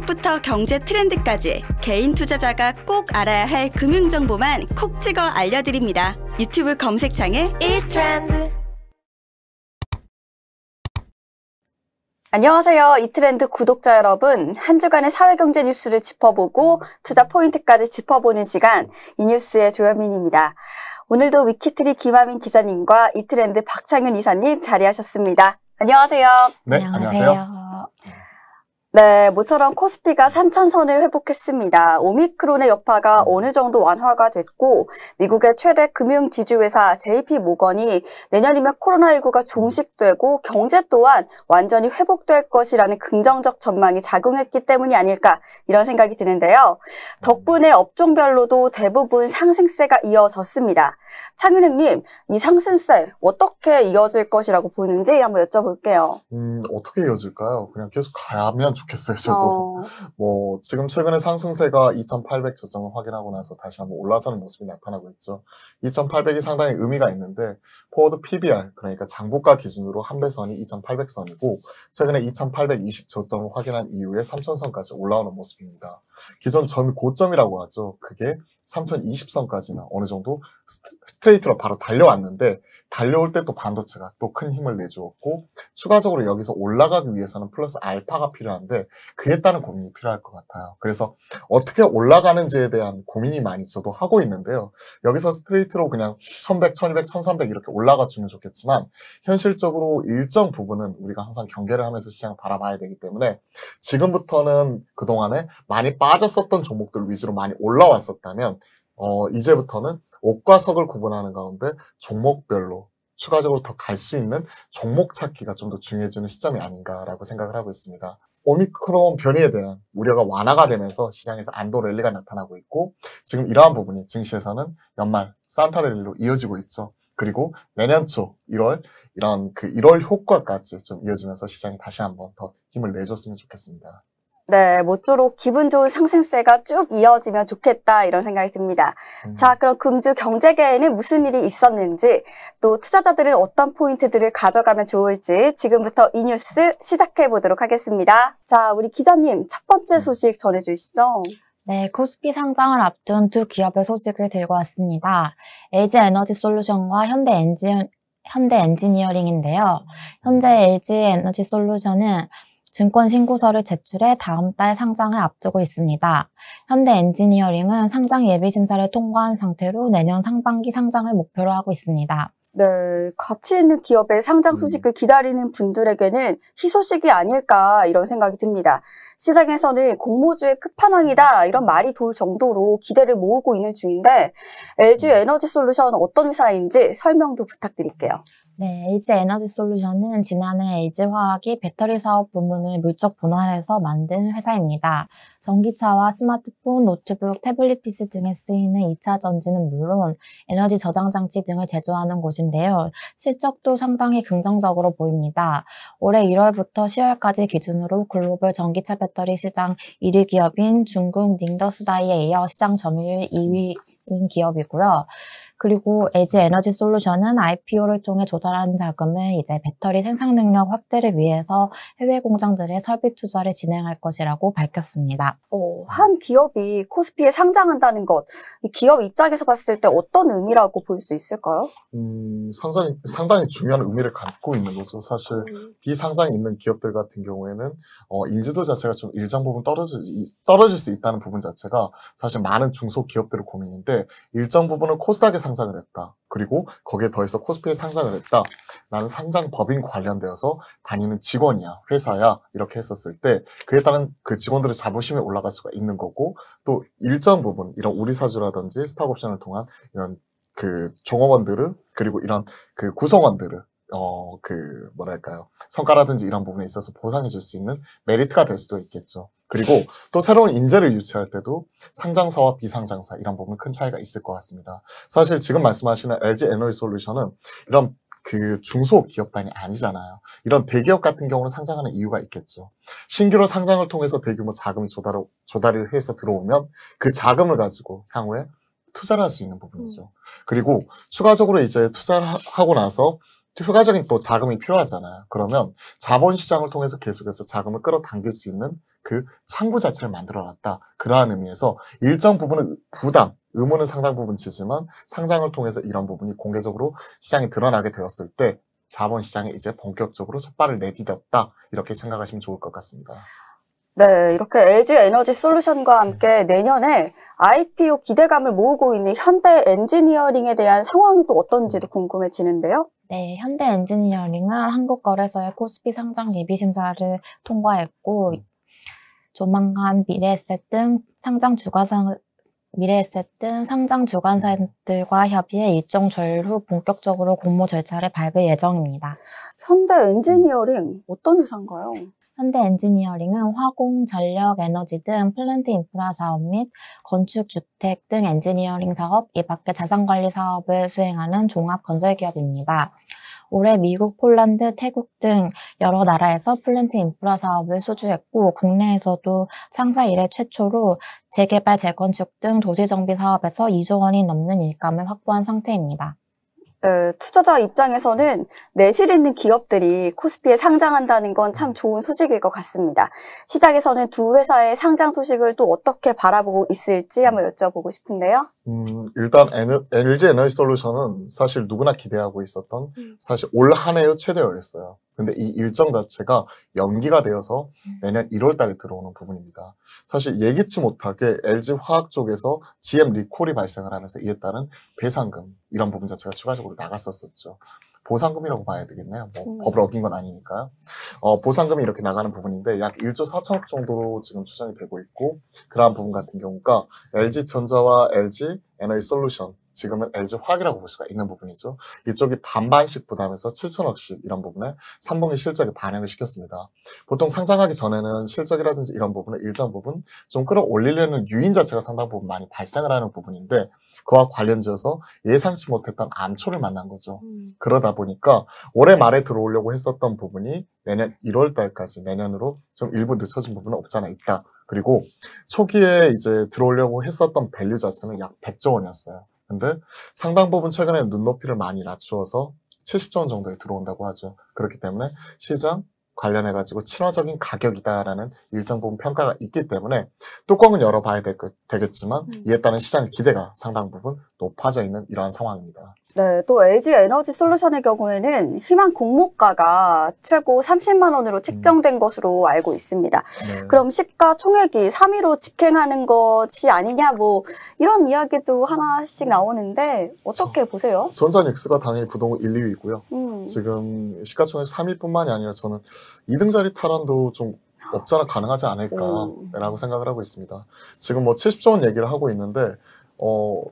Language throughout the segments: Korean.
주식부터 경제 트렌드까지 개인 투자자가 꼭 알아야 할 금융 정보만 콕 찍어 알려드립니다. 유튜브 검색창에 이트렌드 안녕하세요. 이트렌드 구독자 여러분. 한 주간의 사회경제 뉴스를 짚어보고 투자 포인트까지 짚어보는 시간 이뉴스의 조현민입니다. 오늘도 위키트리 김하민 기자님과 이트렌드 박창윤 이사님 자리하셨습니다. 안녕하세요. 네, 네 안녕하세요. 안녕하세요. 네, 모처럼 코스피가 3천선을 회복했습니다. 오미크론의 여파가 음. 어느 정도 완화가 됐고 미국의 최대 금융 지주회사 JP 모건이 내년이면 코로나19가 음. 종식되고 경제 또한 완전히 회복될 것이라는 긍정적 전망이 작용했기 때문이 아닐까 이런 생각이 드는데요. 덕분에 업종별로도 대부분 상승세가 이어졌습니다. 창윤행님, 이 상승세 어떻게 이어질 것이라고 보는지 한번 여쭤볼게요. 음, 어떻게 이어질까요? 그냥 계속 가면 야하좋요 좋겠어요, 저도. 어. 뭐, 지금 최근에 상승세가 2,800 저점을 확인하고 나서 다시 한번 올라서는 모습이 나타나고 있죠. 2,800이 상당히 의미가 있는데, 포워드 PBR, 그러니까 장부가 기준으로 한배선이 2,800선이고, 최근에 2,820 저점을 확인한 이후에 3,000선까지 올라오는 모습입니다. 기존 점이 고점이라고 하죠. 그게 3 0 2 0선까지나 어느 정도 스트레이트로 바로 달려왔는데 달려올 때 또 반도체가 또 큰 힘을 내주었고 추가적으로 여기서 올라가기 위해서는 플러스 알파가 필요한데 그에 따른 고민이 필요할 것 같아요. 그래서 어떻게 올라가는지에 대한 고민이 많이 저도 하고 있는데요. 여기서 스트레이트로 그냥 1100, 1200, 1300 이렇게 올라가 주면 좋겠지만 현실적으로 일정 부분은 우리가 항상 경계를 하면서 시장을 바라봐야 되기 때문에 지금부터는 그동안에 많이 빠졌었던 종목들 위주로 많이 올라왔었다면 어, 이제부터는 옷과 석을 구분하는 가운데 종목별로 추가적으로 더 갈 수 있는 종목 찾기가 좀 더 중요해지는 시점이 아닌가라고 생각을 하고 있습니다. 오미크론 변이에 대한 우려가 완화가 되면서 시장에서 안도 랠리가 나타나고 있고 지금 이러한 부분이 증시에서는 연말 산타 랠리로 이어지고 있죠. 그리고 내년 초 1월 이런 그 1월 효과까지 좀 이어지면서 시장이 다시 한번 더 힘을 내줬으면 좋겠습니다. 네, 모쪼록 기분 좋은 상승세가 쭉 이어지면 좋겠다 이런 생각이 듭니다. 음. 자, 그럼 금주 경제계에는 무슨 일이 있었는지 또 투자자들은 어떤 포인트들을 가져가면 좋을지 지금부터 이 뉴스 시작해 보도록 하겠습니다. 자, 우리 기자님 첫 번째 음. 소식 전해 주시죠. 네, 코스피 상장을 앞둔 두 기업의 소식을 들고 왔습니다. LG 에너지 솔루션과 현대 엔진 현대 엔지니어링인데요. 현재 LG 에너지 솔루션은 증권 신고서를 제출해 다음 달 상장을 앞두고 있습니다. 현대 엔지니어링은 상장 예비 심사를 통과한 상태로 내년 상반기 상장을 목표로 하고 있습니다. 네, 가치 있는 기업의 상장 음. 소식을 기다리는 분들에게는 희소식이 아닐까 이런 생각이 듭니다. 시장에서는 공모주의 끝판왕이다 이런 말이 돌 정도로 기대를 모으고 있는 중인데 LG 에너지 솔루션 어떤 회사인지 설명도 부탁드릴게요. 네, LG 에너지 솔루션은 지난해 LG 화학이 배터리 사업 부문을 물적 분할해서 만든 회사입니다. 전기차와 스마트폰, 노트북, 태블릿 PC 등에 쓰이는 2차 전지는 물론 에너지 저장 장치 등을 제조하는 곳인데요. 실적도 상당히 긍정적으로 보입니다. 올해 1월부터 10월까지 기준으로 글로벌 전기차 배터리 시장 1위 기업인 중국 닝더스다이에 이어 시장 점유율 2위인 기업이고요. 그리고 에지 에너지 솔루션은 IPO를 통해 조달한 자금을 이제 배터리 생산 능력 확대를 위해서 해외 공장들의 설비 투자를 진행할 것이라고 밝혔습니다. 오, 어, 한 기업이 코스피에 상장한다는 것, 기업 입장에서 봤을 때 어떤 의미라고 볼 수 있을까요? 음, 상당히, 상당히 중요한 의미를 갖고 있는 거죠. 사실 음. 비상장이 있는 기업들 같은 경우에는 어, 인지도 자체가 좀 일정 부분 떨어질, 떨어질 수 있다는 부분 자체가 사실 많은 중소기업들을 고민인데 일정 부분을 코스닥에 상장을 했다. 그리고 거기에 더해서 코스피에 상장을 했다. 나는 상장 법인 관련되어서 다니는 직원이야, 회사야 이렇게 했었을 때 그에 따른 그 직원들의 자부심에 올라갈 수가 있는 거고 또 일정 부분 이런 우리사주라든지 스타옵션을 통한 이런 그 종업원들을 그리고 이런 그 구성원들을 어, 그, 뭐랄까요. 성과라든지 이런 부분에 있어서 보상해 줄 수 있는 메리트가 될 수도 있겠죠. 그리고 또 새로운 인재를 유치할 때도 상장사와 비상장사 이런 부분 큰 차이가 있을 것 같습니다. 사실 지금 말씀하시는 LG 에너지 솔루션은 이런 그 중소기업단이 아니잖아요. 이런 대기업 같은 경우는 상장하는 이유가 있겠죠. 신규로 상장을 통해서 대규모 자금이 조달, 조달을 해서 들어오면 그 자금을 가지고 향후에 투자를 할 수 있는 부분이죠. 음. 그리고 추가적으로 이제 투자를 하고 나서 추가적인 또 자금이 필요하잖아. 요 그러면 자본시장을 통해서 계속해서 자금을 끌어당길 수 있는 그 창구 자체를 만들어놨다. 그러한 의미에서 일정 부분은 부담, 의무는 상당 부분 지지만 상장을 통해서 이런 부분이 공개적으로 시장이 드러나게 되었을 때 자본시장에 이제 본격적으로 첫발을 내딛었다. 이렇게 생각하시면 좋을 것 같습니다. 네, 이렇게 LG 에너지 솔루션과 네. 함께 내년에 IPO 기대감을 모으고 있는 현대 엔지니어링에 대한 상황이 또 어떤지도 음. 궁금해지는데요. 네, 현대 엔지니어링은 한국거래소의 코스피 상장 예비 심사를 통과했고 음. 조만간 미래에셋 등 상장 주가상 미래에셋 등 상장 주관사들과 협의해 일정 조율 후 본격적으로 공모 절차를 밟을 예정입니다. 현대 엔지니어링 어떤 회사인가요? 현대 엔지니어링은 화공, 전력, 에너지 등 플랜트 인프라 사업 및 건축, 주택 등 엔지니어링 사업, 이 밖의 자산관리 사업을 수행하는 종합 건설기업입니다. 올해 미국, 폴란드, 태국 등 여러 나라에서 플랜트 인프라 사업을 수주했고 국내에서도 창사 이래 최초로 재개발, 재건축 등 도시 정비 사업에서 2조 원이 넘는 일감을 확보한 상태입니다. 네, 투자자 입장에서는 내실 있는 기업들이 코스피에 상장한다는 건참 음. 좋은 소식일 것 같습니다. 시작에서는두 회사의 상장 소식을 또 어떻게 바라보고 있을지 한번 음. 여쭤보고 싶은데요. 음, 일단 에너, LG 에너지 솔루션은 사실 누구나 기대하고 있었던 음. 사실 올 한 해의 최대어였어요. 근데 이 일정 자체가 연기가 되어서 음. 내년 1월 달에 들어오는 부분입니다. 사실 예기치 못하게 LG 화학 쪽에서 GM 리콜이 발생을 하면서 이에 따른 배상금 이런 부분 자체가 추가적으로 나갔었었죠. 보상금이라고 봐야 되겠네요. 뭐 음. 법을 어긴 건 아니니까요. 어, 보상금이 이렇게 나가는 부분인데 약 1조 4천억 정도로 지금 추정이 되고 있고 그러한 부분 같은 경우가 LG전자와 LG 에너지 솔루션 지금은 LG 화학이라고 볼 수가 있는 부분이죠. 이쪽이 반반씩 부담해서 7천억씩 이런 부분에 3분기 실적에 반영을 시켰습니다. 보통 상장하기 전에는 실적이라든지 이런 부분을 일정 부분 좀 끌어올리려는 유인 자체가 상당 부분 많이 발생을 하는 부분인데 그와 관련지어서 예상치 못했던 암초를 만난 거죠. 음. 그러다 보니까 올해 말에 들어오려고 했었던 부분이 내년 1월 달까지 내년으로 좀 일부 늦춰진 부분은 없잖아 있다. 그리고 초기에 이제 들어오려고 했었던 밸류 자체는 약 100조 원이었어요. 근데 상당 부분 최근에 눈높이를 많이 낮추어서 70조원 정도에 들어온다고 하죠. 그렇기 때문에 시장 관련해가지고 친화적인 가격이다라는 일정 부분 평가가 있기 때문에 뚜껑은 열어봐야 되, 겠지만 음. 이에 따른 시장 기대가 상당 부분 높아져 있는 이러한 상황입니다. 네, 또 LG 에너지 솔루션의 경우에는 희망 공모가가 최고 30만 원으로 책정된 것으로 알고 있습니다. 네. 그럼 시가 총액이 3위로 직행하는 것이 아니냐 뭐 이런 이야기도 하나씩 나오는데 어떻게 그 보세요? 전산 x 가 당연히 부동 1, 2위고요. 음. 지금 시가총액 3위뿐만이 아니라 저는 2등 자리 탈환도 좀 없잖아 가능하지 않을까라고 음. 생각을 하고 있습니다. 지금 뭐 70조 원 얘기를 하고 있는데 어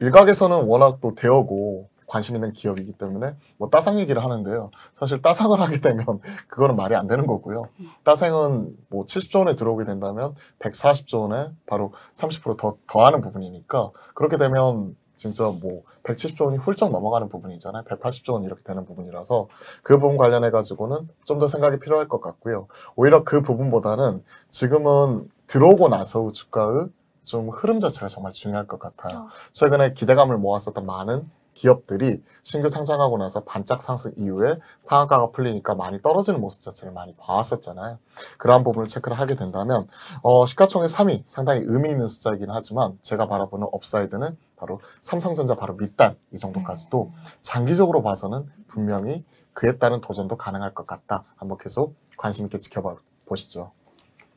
일각에서는 워낙 또 대여고 관심 있는 기업이기 때문에 뭐 따상 얘기를 하는데요. 사실 따상을 하게 되면 그거는 말이 안 되는 거고요. 따상은 뭐 70조 원에 들어오게 된다면 140조 원에 바로 30%더 더하는 부분이니까 그렇게 되면 진짜 뭐 170조 원이 훌쩍 넘어가는 부분이잖아요. 180조 원 이렇게 되는 부분이라서 그 부분 관련해 가지고는 좀 더 생각이 필요할 것 같고요. 오히려 그 부분보다는 지금은 들어오고 나서 주가의 좀 흐름 자체가 정말 중요할 것 같아요. 그렇죠. 최근에 기대감을 모았었던 많은 기업들이 신규 상장하고 나서 반짝 상승 이후에 상한가가 풀리니까 많이 떨어지는 모습 자체를 많이 봐왔었잖아요. 그러한 부분을 체크를 하게 된다면 어, 시가총액 3위 상당히 의미 있는 숫자이긴 하지만 제가 바라보는 업사이드는 바로 삼성전자 바로 밑단 이 정도까지도 음. 장기적으로 봐서는 분명히 그에 따른 도전도 가능할 것 같다. 한번 계속 관심 있게 지켜 보시죠.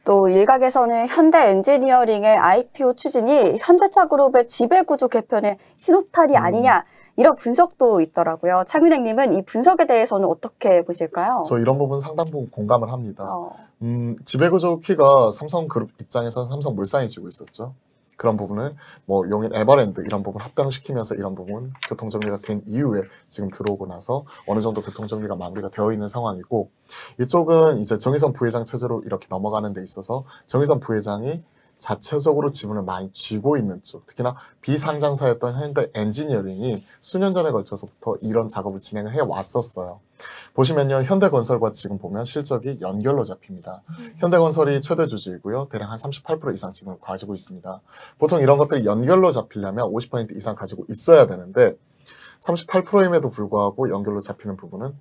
또 일각에서는 현대 엔지니어링의 IPO 추진이 현대차 그룹의 지배구조 개편의 신호탄이 음. 아니냐 이런 분석도 있더라고요. 차균행님은 이 분석에 대해서는 어떻게 보실까요? 저 이런 부분 상당 부분 공감을 합니다. 어. 음, 지배구조 키가 삼성그룹 입장에서 삼성 물산이 지고 있었죠. 그런 부분은 뭐 용인 에버랜드 이런 부분 합병시키면서 이런 부분 교통정리가 된 이후에 지금 들어오고 나서 어느 정도 교통정리가 마무리가 되어 있는 상황이고 이쪽은 이제 정의선 부회장 체제로 이렇게 넘어가는 데 있어서 정의선 부회장이 자체적으로 지분을 많이 쥐고 있는 쪽, 특히나 비상장사였던 현대 엔지니어링이 수년 전에 걸쳐서부터 이런 작업을 진행을 해 왔었어요. 보시면요, 현대건설과 지금 보면 실적이 연결로 잡힙니다. 음. 현대건설이 최대 주주이고요, 대략 한 38% 이상 지분을 가지고 있습니다. 보통 이런 것들이 연결로 잡히려면 50% 이상 가지고 있어야 되는데 38%임에도 불구하고 연결로 잡히는 부분은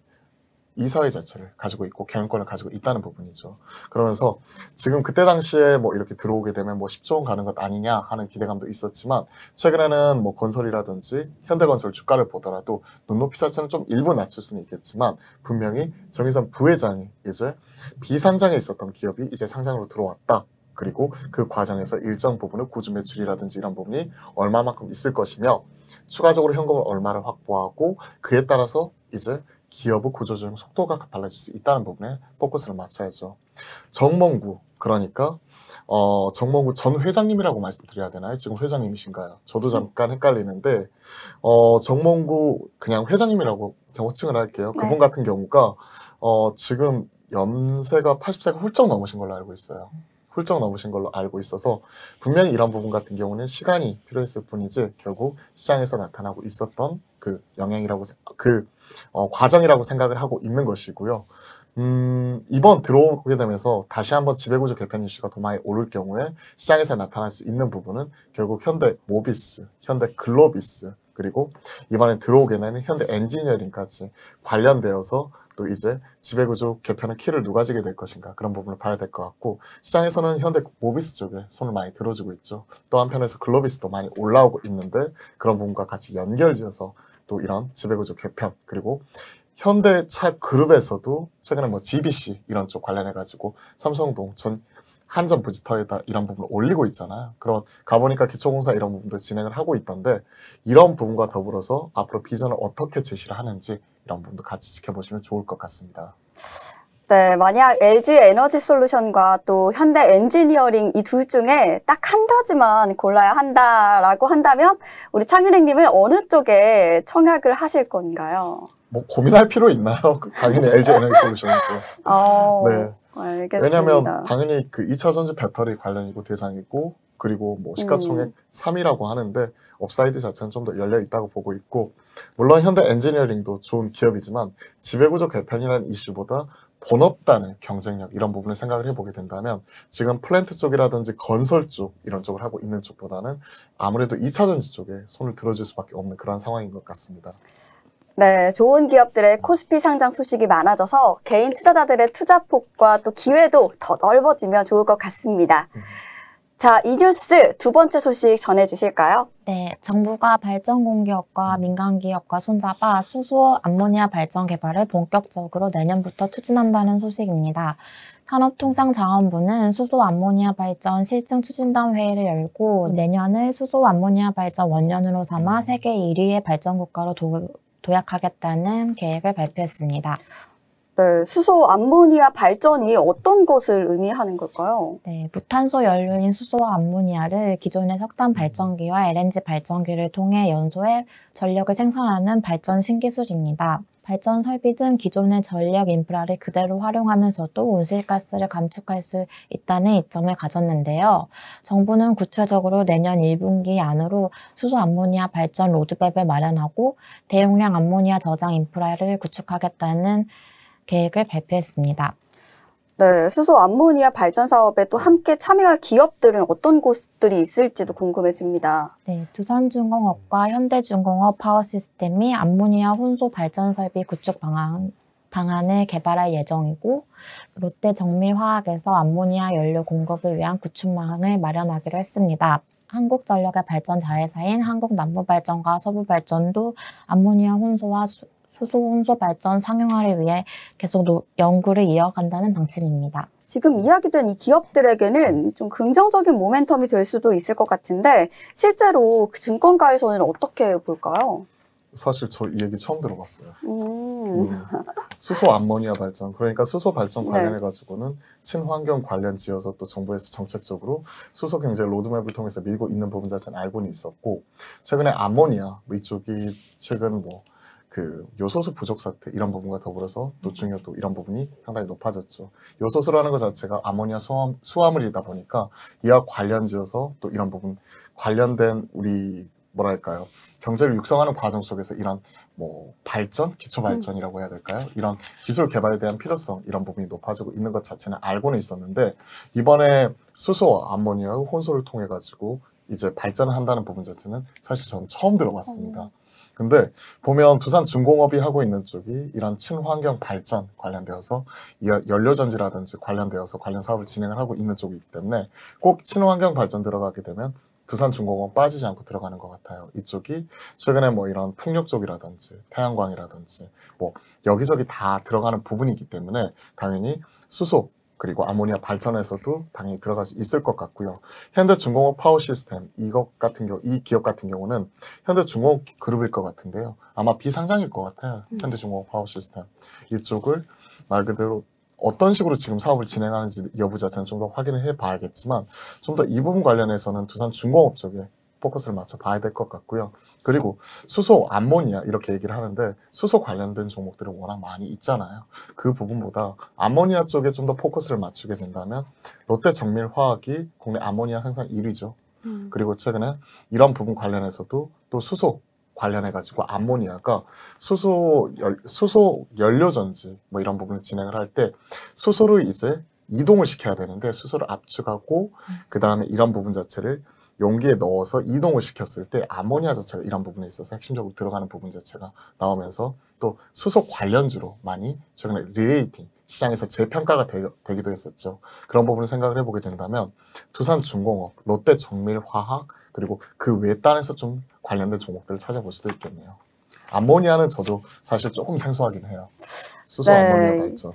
이 사회 자체를 가지고 있고 경영권을 가지고 있다는 부분이죠. 그러면서 지금 그때 당시에 뭐 이렇게 들어오게 되면 뭐 10조 원 가는 것 아니냐 하는 기대감도 있었지만 최근에는 뭐 건설이라든지 현대건설 주가를 보더라도 눈높이 자체는 좀 일부 낮출 수는 있겠지만 분명히 정의선 부회장이 이제 비상장에 있었던 기업이 이제 상장으로 들어왔다. 그리고 그 과정에서 일정 부분을 고주 매출이라든지 이런 부분이 얼마만큼 있을 것이며 추가적으로 현금을 얼마를 확보하고 그에 따라서 이제 기업의 구조적 속도가 가라질수 있다는 부분에 포커스를 맞춰야죠. 정몽구 그러니까 어, 정몽구 전 회장님이라고 말씀드려야 되나요? 지금 회장님이신가요? 저도 잠깐 헷갈리는데 어, 정몽구 그냥 회장님이라고 호칭을 할게요. 네. 그분 같은 경우가 어, 지금 연세가 80세가 훌쩍 넘으신 걸로 알고 있어요. 훌쩍 넘으신 걸로 알고 있어서 분명히 이런 부분 같은 경우는 시간이 필요했을 뿐이지 결국 시장에서 나타나고 있었던 그 영향이라고 그 어, 과정이라고 생각을 하고 있는 것이고요. 음, 이번 들어오게 되면서 다시 한번 지배구조 개편 이슈가 더 많이 오를 경우에 시장에서 나타날 수 있는 부분은 결국 현대 모비스, 현대 글로비스, 그리고 이번에 들어오게 되는 현대 엔지니어링까지 관련되어서 또 이제 지배구조 개편의 키를 누가 지게 될 것인가 그런 부분을 봐야 될 것 같고 시장에서는 현대 모비스 쪽에 손을 많이 들어주고 있죠. 또 한편에서 글로비스도 많이 올라오고 있는데 그런 부분과 같이 연결지어서 또 이런 지배구조 개편 그리고 현대차 그룹에서도 최근에 뭐 GBC 이런 쪽 관련해 가지고 삼성동 전 한전 부지터에다 이런 부분을 올리고 있잖아요. 그런 가보니까 기초공사 이런 부분도 진행을 하고 있던데 이런 부분과 더불어서 앞으로 비전을 어떻게 제시를 하는지 이런 부분도 같이 지켜보시면 좋을 것 같습니다. 네, 만약 LG 에너지 솔루션과 또 현대 엔지니어링 이 둘 중에 딱 한 가지만 골라야 한다라고 한다면 우리 창윤행님은 어느 쪽에 청약을 하실 건가요? 뭐 고민할 필요 있나요? 그 당연히 LG 에너지 솔루션이죠. 어, 네. 알겠습니다. 왜냐하면 당연히 그 2차 전지 배터리 관련이고 대상이고 그리고 뭐 시가총액 음. 3위라고 하는데 업사이드 자체는 좀 더 열려 있다고 보고 있고 물론 현대 엔지니어링도 좋은 기업이지만 지배구조 개편이라는 이슈보다 본업단의 경쟁력 이런 부분을 생각을 해보게 된다면 지금 플랜트 쪽이라든지 건설 쪽 이런 쪽을 하고 있는 쪽보다는 아무래도 2차전지 쪽에 손을 들어줄 수밖에 없는 그런 상황인 것 같습니다. 네, 좋은 기업들의 코스피 상장 소식이 많아져서 개인 투자자들의 투자 폭과 또 기회도 더 넓어지면 좋을 것 같습니다. 음. 자, 이 뉴스 두 번째 소식 전해주실까요? 네, 정부가 발전 공기업과 민간 기업과 손잡아 수소 암모니아 발전 개발을 본격적으로 내년부터 추진한다는 소식입니다. 산업통상자원부는 수소 암모니아 발전 실증 추진단 회의를 열고 내년을 수소 암모니아 발전 원년으로 삼아 세계 1위의 발전 국가로 도, 약하겠다는 계획을 발표했습니다. 네, 수소 암모니아 발전이 어떤 것을 의미하는 걸까요? 네, 무탄소 연료인 수소 암모니아를 기존의 석탄 발전기와 LNG 발전기를 통해 연소해 전력을 생산하는 발전 신기술입니다. 발전 설비 등 기존의 전력 인프라를 그대로 활용하면서도 온실가스를 감축할 수 있다는 이점을 가졌는데요. 정부는 구체적으로 내년 1분기 안으로 수소 암모니아 발전 로드맵을 마련하고 대용량 암모니아 저장 인프라를 구축하겠다는 계획을 발표했습니다. 네, 수소 암모니아 발전 사업에 또 함께 참여할 기업들은 어떤 곳들이 있을지도 궁금해집니다. 네, 두산중공업과 현대중공업 파워시스템이 암모니아 혼소 발전 설비 구축 방안, 방안을 개발할 예정이고 롯데정밀화학에서 암모니아 연료 공급을 위한 구축망을 마련하기로 했습니다. 한국전력의 발전 자회사인 한국남부발전과 서부발전도 암모니아 혼소와 수, 수소 혼소 발전 상용화를 위해 계속 노, 연구를 이어간다는 방침입니다. 지금 이야기된 이 기업들에게는 좀 긍정적인 모멘텀이 될 수도 있을 것 같은데 실제로 그 증권가에서는 어떻게 볼까요? 사실 저 이 얘기 처음 들어봤어요. 음. 음. 수소 암모니아 발전 그러니까 수소 발전 네. 관련해 가지고는 친환경 관련 지어서 또 정부에서 정책적으로 수소 경제 로드맵을 통해서 밀고 있는 부분 자체는 알고는 있었고 최근에 암모니아 뭐 이쪽이 최근 뭐그 요소수 부족 사태 이런 부분과 더불어서 음. 노중요도 이런 부분이 상당히 높아졌죠. 요소수라는 것 자체가 아모니아 수함, 수화물이다 보니까 이와 관련지어서 또 이런 부분 관련된 우리 뭐랄까요 경제를 육성하는 과정 속에서 이런 뭐 발전 기초 음. 발전이라고 해야 될까요 이런 기술 개발에 대한 필요성 이런 부분이 높아지고 있는 것 자체는 알고는 있었는데 이번에 수소와 암모니아 의 혼소를 통해 가지고 이제 발전을 한다는 부분 자체는 사실 저는 처음 들어봤습니다. 어. 근데 보면 두산 중공업이 하고 있는 쪽이 이런 친환경 발전 관련되어서 연료전지라든지 관련되어서 관련 사업을 진행을 하고 있는 쪽이기 때문에 꼭 친환경 발전 들어가게 되면 두산중공업 빠지지 않고 들어가는 것 같아요. 이쪽이 최근에 뭐 이런 풍력 쪽이라든지 태양광이라든지 뭐 여기저기 다 들어가는 부분이기 때문에 당연히 수소 그리고 아모니아 발전에서도 당연히 들어갈 수 있을 것 같고요. 현대중공업 파워 시스템 이것 같은 경우 이 기업 같은 경우는 현대중공업 그룹일 것 같은데요. 아마 비상장일 것 같아요. 음. 현대중공업 파워 시스템 이쪽을 말 그대로 어떤 식으로 지금 사업을 진행하는지 여부 자체는 좀 더 확인을 해봐야겠지만 좀 더 이 부분 관련해서는 두산 중공업 쪽에 포커스를 맞춰 봐야 될 것 같고요. 그리고 수소 암모니아 이렇게 얘기를 하는데 수소 관련된 종목들이 워낙 많이 있잖아요. 그 부분보다 암모니아 쪽에 좀 더 포커스를 맞추게 된다면 롯데 정밀화학이 국내 암모니아 생산 1위죠. 음. 그리고 최근에 이런 부분 관련해서도 또 수소 관련해 가지고 암모니아가 수소 열, 수소 연료 전지 뭐 이런 부분을 진행을 할 때 수소를 이제 이동을 시켜야 되는데 수소를 압축하고 음. 그 다음에 이런 부분 자체를 용기에 넣어서 이동을 시켰을 때 암모니아 자체가 이런 부분에 있어서 핵심적으로 들어가는 부분 자체가 나오면서 또 수소 관련주로 많이 최근에 리레이팅 시장에서 재평가가 되, 기도 했었죠. 그런 부분을 생각을 해보게 된다면 두산중공업, 롯데정밀화학 그리고 그 외단에서 좀 관련된 종목들을 찾아볼 수도 있겠네요. 암모니아는 저도 사실 조금 생소하긴 해요. 수소 네. 암모니아 발전.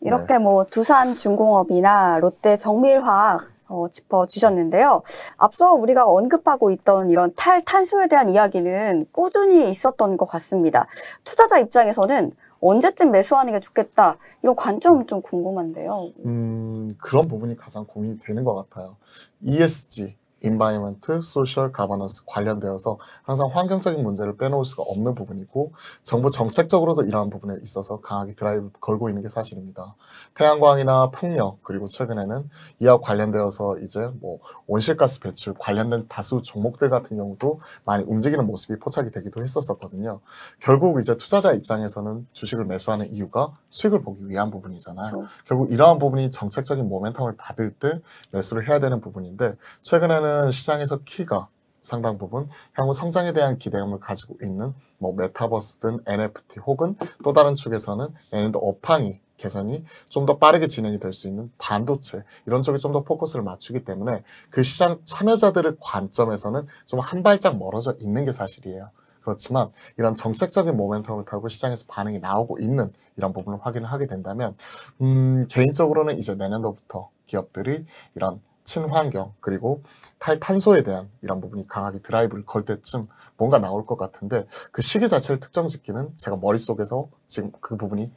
이렇게 네. 뭐 두산중공업이나 롯데정밀화학 어, 짚어주셨는데요. 앞서 우리가 언급하고 있던 이런 탈탄소에 대한 이야기는 꾸준히 있었던 것 같습니다. 투자자 입장에서는 언제쯤 매수하는 게 좋겠다 이런 관점은 좀 궁금한데요. 음 그런 부분이 가장 고민이 되는 것 같아요. ESG 인바이먼트, 소셜 가버넌스 관련되어서 항상 환경적인 문제를 빼놓을 수가 없는 부분이고 정부 정책적으로도 이러한 부분에 있어서 강하게 드라이브 걸고 있는 게 사실입니다. 태양광이나 풍력 그리고 최근에는 이와 관련되어서 이제 뭐 온실가스 배출 관련된 다수 종목들 같은 경우도 많이 움직이는 모습이 포착이 되기도 했었었거든요. 결국 이제 투자자 입장에서는 주식을 매수하는 이유가 수익을 보기 위한 부분이잖아요. 그렇죠. 결국 이러한 부분이 정책적인 모멘텀을 받을 때 매수를 해야 되는 부분인데 최근에는 일단은 시장에서 키가 상당 부분 향후 성장에 대한 기대감을 가지고 있는 뭐 메타버스든 NFT 혹은 또 다른 쪽에서는 내년도 업황이 개선이 좀 더 빠르게 진행이 될 수 있는 반도체 이런 쪽에 좀 더 포커스를 맞추기 때문에 그 시장 참여자들의 관점에서는 좀 한 발짝 멀어져 있는 게 사실이에요. 그렇지만 이런 정책적인 모멘텀을 타고 시장에서 반응이 나오고 있는 이런 부분을 확인을 하게 된다면 음, 개인적으로는 이제 내년도부터 기업들이 이런 친환경 그리고 탈탄소에 대한 이런 부분이 강하게 드라이브를 걸 때쯤 뭔가 나올 것 같은데 그 시기 자체를 특정 짓기는 제가 머릿속에서 지금 그 부분이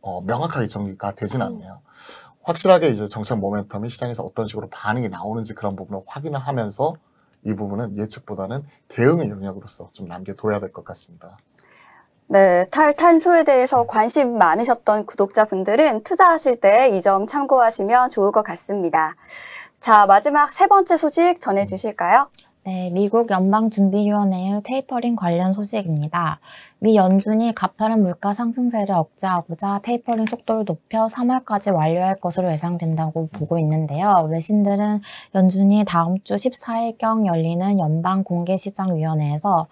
어, 명확하게 정리가 되진 음. 않네요. 확실하게 이제 정책 모멘텀이 시장에서 어떤 식으로 반응이 나오는지 그런 부분을 확인을 하면서 이 부분은 예측보다는 대응의 영역으로서 좀 남겨둬야 될 것 같습니다. 네, 탈탄소에 대해서 관심 많으셨던 구독자분들은 투자하실 때 이 점 참고하시면 좋을 것 같습니다. 자, 마지막 세 번째 소식 전해주실까요? 네, 미국 연방준비위원회의 테이퍼링 관련 소식입니다. 미 연준이 가파른 물가 상승세를 억제하고자 테이퍼링 속도를 높여 3월까지 완료할 것으로 예상된다고 보고 있는데요. 외신들은 연준이 다음 주 14일경 열리는 연방공개시장위원회에서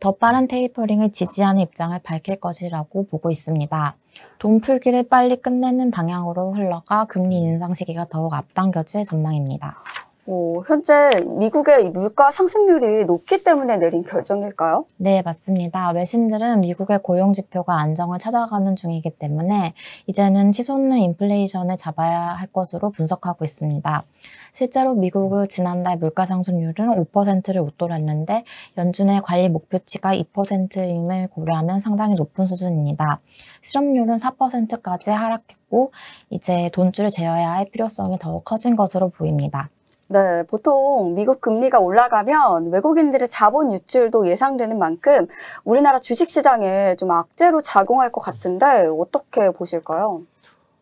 더 빠른 테이퍼링을 지지하는 입장을 밝힐 것이라고 보고 있습니다. 돈 풀기를 빨리 끝내는 방향으로 흘러가 금리 인상 시기가 더욱 앞당겨질 전망입니다. 어, 현재 미국의 물가 상승률이 높기 때문에 내린 결정일까요? 네, 맞습니다. 외신들은 미국의 고용 지표가 안정을 찾아가는 중이기 때문에 이제는 치솟는 인플레이션을 잡아야 할 것으로 분석하고 있습니다. 실제로 미국의 지난달 물가 상승률은 5%를 웃돌았는데 연준의 관리 목표치가 2%임을 고려하면 상당히 높은 수준입니다. 실업률은 4%까지 하락했고 이제 돈줄을 재어야 할 필요성이 더 커진 것으로 보입니다. 네, 보통 미국 금리가 올라가면 외국인들의 자본 유출도 예상되는 만큼 우리나라 주식 시장에 좀 악재로 작용할 것 같은데 어떻게 보실까요?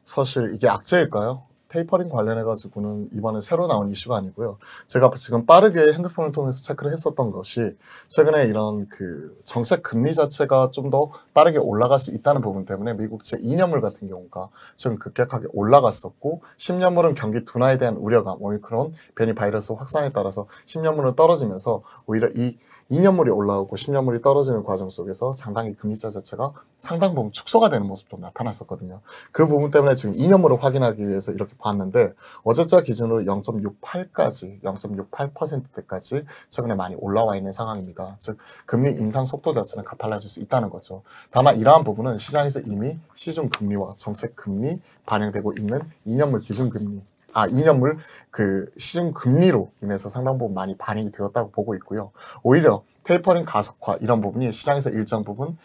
사실 이게 악재일까요? 테이퍼링 관련해 가지고는 이번에 새로 나온 이슈가 아니고요. 제가 지금 빠르게 핸드폰을 통해서 체크를 했었던 것이 최근에 이런 그 정책 금리 자체가 좀 더 빠르게 올라갈 수 있다는 부분 때문에 미국 제 2년물 같은 경우가 지금 급격하게 올라갔었고 10년물은 경기 둔화에 대한 우려가 오미크론 변이 바이러스 확산에 따라서 10년물은 떨어지면서 오히려 이 2년물이 올라오고 10년물이 떨어지는 과정 속에서 상당히 금리차 자체가 상당 부분 축소가 되는 모습도 나타났었거든요. 그 부분 때문에 지금 2년물을 확인하기 위해서 이렇게 봤는데 어제자 기준으로 0.68까지 0.68%대까지 최근에 많이 올라와 있는 상황입니다. 즉 금리 인상 속도 자체는 가팔라질 수 있다는 거죠. 다만 이러한 부분은 시장에서 이미 시중 금리와 정책 금리 반영되고 있는 2년물 기준 금리 아이년을그 시중 금리로 인해서 상당 부분 많이 반영이 되었다고 보고 있고요. 오히려 테이퍼링 가속화 이런 부분이 시장에서 일정 부분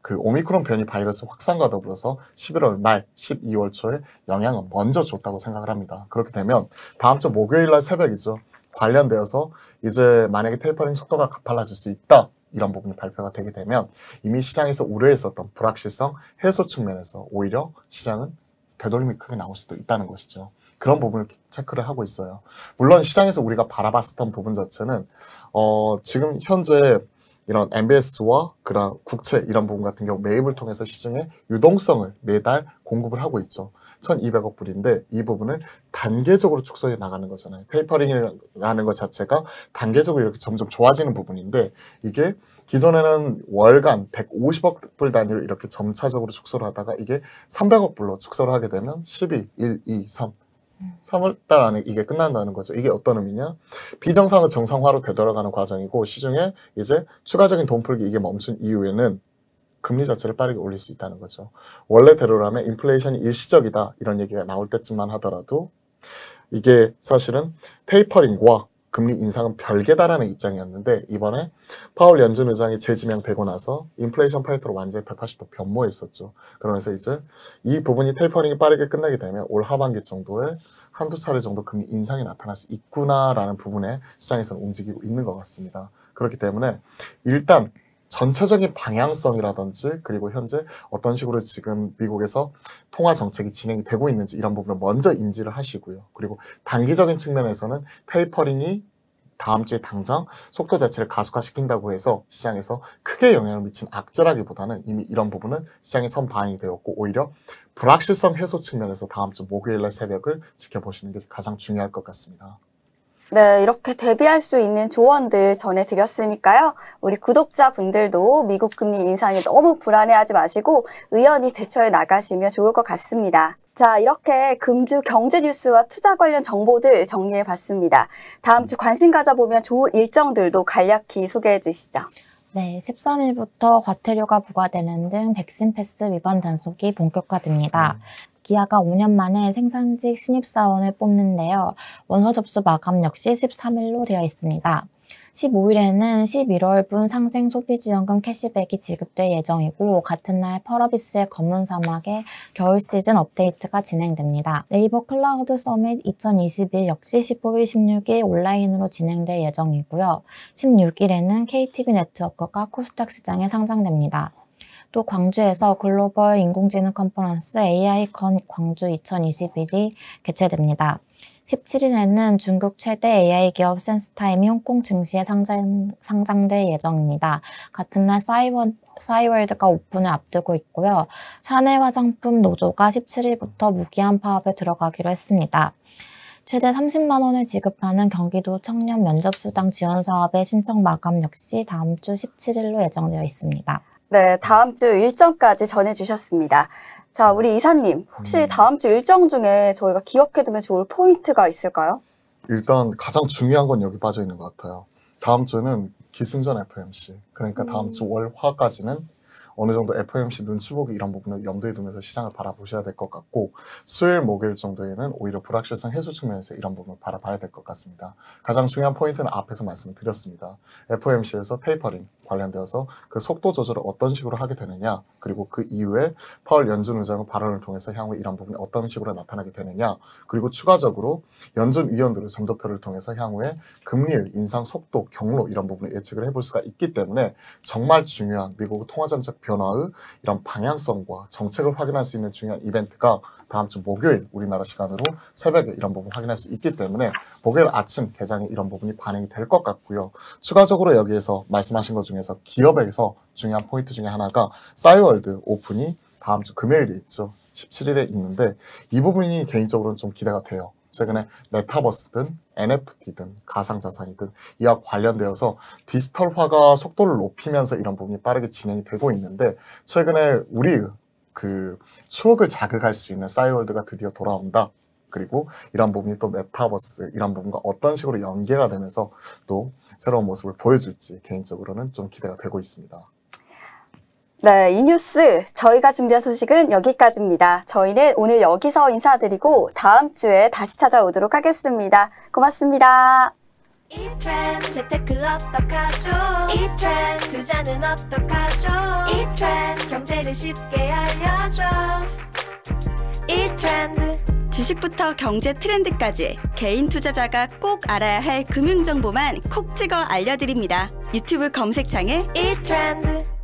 그 오미크론 변이 바이러스 확산과 더불어서 11월 말, 12월 초에 영향을 먼저 줬다고 생각을 합니다. 그렇게 되면 다음 주 목요일 날 새벽이죠. 관련되어서 이제 만약에 테이퍼링 속도가 가팔라질 수 있다. 이런 부분이 발표가 되게 되면 이미 시장에서 우려했었던 불확실성 해소 측면에서 오히려 시장은 되돌림이 크게 나올 수도 있다는 것이죠. 그런 부분을 체크를 하고 있어요. 물론 시장에서 우리가 바라봤었던 부분 자체는 어, 지금 현재 이런 MBS와 그런 국채 이런 부분 같은 경우 매입을 통해서 시중에 유동성을 매달 공급을 하고 있죠. 1200억 불인데 이 부분을 단계적으로 축소해 나가는 거잖아요. 테이퍼링이라는 것 자체가 단계적으로 이렇게 점점 좋아지는 부분인데 이게 기존에는 월간 150억 불 단위로 이렇게 점차적으로 축소를 하다가 이게 300억 불로 축소를 하게 되면 12, 1, 2, 3 3월달 안에 이게 끝난다는 거죠. 이게 어떤 의미냐? 비정상은 정상화로 되돌아가는 과정이고 시중에 이제 추가적인 돈풀기 이게 멈춘 이후에는 금리 자체를 빠르게 올릴 수 있다는 거죠. 원래대로라면 인플레이션이 일시적이다 이런 얘기가 나올 때쯤만 하더라도 이게 사실은 테이퍼링과 금리 인상은 별개다라는 입장이었는데 이번에 파월 연준 의장이 재지명되고 나서 인플레이션 파이터로 완전히 180도 변모했었죠. 그러면서 이제 이 부분이 테이퍼링이 빠르게 끝나게 되면 올 하반기 정도에 한두 차례 정도 금리 인상이 나타날 수 있구나라는 부분에 시장에서는 움직이고 있는 것 같습니다. 그렇기 때문에 일단 전체적인 방향성이라든지 그리고 현재 어떤 식으로 지금 미국에서 통화 정책이 진행이 되고 있는지 이런 부분을 먼저 인지를 하시고요. 그리고 단기적인 측면에서는 테이퍼링이 다음 주에 당장 속도 자체를 가속화시킨다고 해서 시장에서 크게 영향을 미친 악재라기보다는 이미 이런 부분은 시장에 선반영이 되었고 오히려 불확실성 해소 측면에서 다음 주 목요일날 새벽을 지켜보시는 게 가장 중요할 것 같습니다. 네, 이렇게 대비할 수 있는 조언들 전해드렸으니까요. 우리 구독자분들도 미국 금리 인상이 너무 불안해하지 마시고 의연히 대처해 나가시면 좋을 것 같습니다. 자, 이렇게 금주 경제 뉴스와 투자 관련 정보들 정리해 봤습니다. 다음 주 관심 가져보면 좋을 일정들도 간략히 소개해 주시죠. 네, 13일부터 과태료가 부과되는 등 백신 패스 위반 단속이 본격화됩니다. 음. 기아가 5년 만에 생산직 신입사원을 뽑는데요. 원서 접수 마감 역시 13일로 되어 있습니다. 15일에는 11월분 상생 소비지원금 캐시백이 지급될 예정이고 같은 날 펄어비스의 검은 사막에 겨울 시즌 업데이트가 진행됩니다. 네이버 클라우드 서밋 2021 역시 15일, 16일 온라인으로 진행될 예정이고요. 16일에는 k t v 네트워크가 코스닥 시장에 상장됩니다. 또 광주에서 글로벌 인공지능 컨퍼런스 AI컨 광주 2021이 개최됩니다. 17일에는 중국 최대 AI 기업 센스타임이 홍콩 증시에 상장, 상장될 예정입니다. 같은 날 사이버 사이월드가 오픈을 앞두고 있고요. 샤넬 화장품 노조가 17일부터 무기한 파업에 들어가기로 했습니다. 최대 30만 원을 지급하는 경기도 청년 면접수당 지원 사업의 신청 마감 역시 다음 주 17일로 예정되어 있습니다. 네, 다음 주 일정까지 전해주셨습니다. 자, 우리 이사님, 혹시 음. 다음 주 일정 중에 저희가 기억해두면 좋을 포인트가 있을까요? 일단 가장 중요한 건 여기 빠져 있는 것 같아요. 다음 주는 기승전 FMC. 그러니까 다 음. 주 월화까지는 어느 정도 FOMC 눈치 보기 이런 부분을 염두에 두면서 시장을 바라보셔야 될 것 같고 수요일 목요일 정도에는 오히려 불확실성 해소 측면에서 이런 부분을 바라봐야 될 것 같습니다. 가장 중요한 포인트는 앞에서 말씀드렸습니다. FOMC에서 테이퍼링 관련되어서 그 속도 조절을 어떤 식으로 하게 되느냐 그리고 그 이후에 파월 연준 의장의 발언을 통해서 향후 이런 부분이 어떤 식으로 나타나게 되느냐 그리고 추가적으로 연준 위원들의 점도표를 통해서 향후에 금리의 인상 속도 경로 이런 부분을 예측을 해볼 수가 있기 때문에 정말 중요한 미국 통화정책 변화의 이런 방향성과 정책을 확인할 수 있는 중요한 이벤트가 다음 주 목요일 우리나라 시간으로 새벽에 이런 부분 확인할 수 있기 때문에 목요일 아침 개장에 이런 부분이 반영이 될 것 같고요. 추가적으로 여기에서 말씀하신 것 중에서 기업에서 중요한 포인트 중에 하나가 싸이월드 오픈이 다음 주 금요일에 있죠. 17일에 있는데 이 부분이 개인적으로는 좀 기대가 돼요. 최근에 메타버스든 NFT든 가상자산이든 이와 관련되어서 디지털화가 속도를 높이면서 이런 부분이 빠르게 진행이 되고 있는데 최근에 우리 그 추억을 자극할 수 있는 싸이월드가 드디어 돌아온다. 그리고 이런 부분이 또 메타버스 이런 부분과 어떤 식으로 연계가 되면서 또 새로운 모습을 보여줄지 개인적으로는 좀 기대가 되고 있습니다. 네, 이 뉴스 저희가 준비한 소식은 여기까지입니다. 저희는 오늘 여기서 인사드리고 다음 주에 다시 찾아오도록 하겠습니다. 고맙습니다. 이트렌 재테크 어떡하죠 이트렌 투자는 어떡하죠 이트렌 경제를 쉽게 알려줘 이트렌 주식부터 경제 트렌드까지 개인 투자자가 꼭 알아야 할 금융 정보만 콕 찍어 알려드립니다. 유튜브 검색창에 이트렌드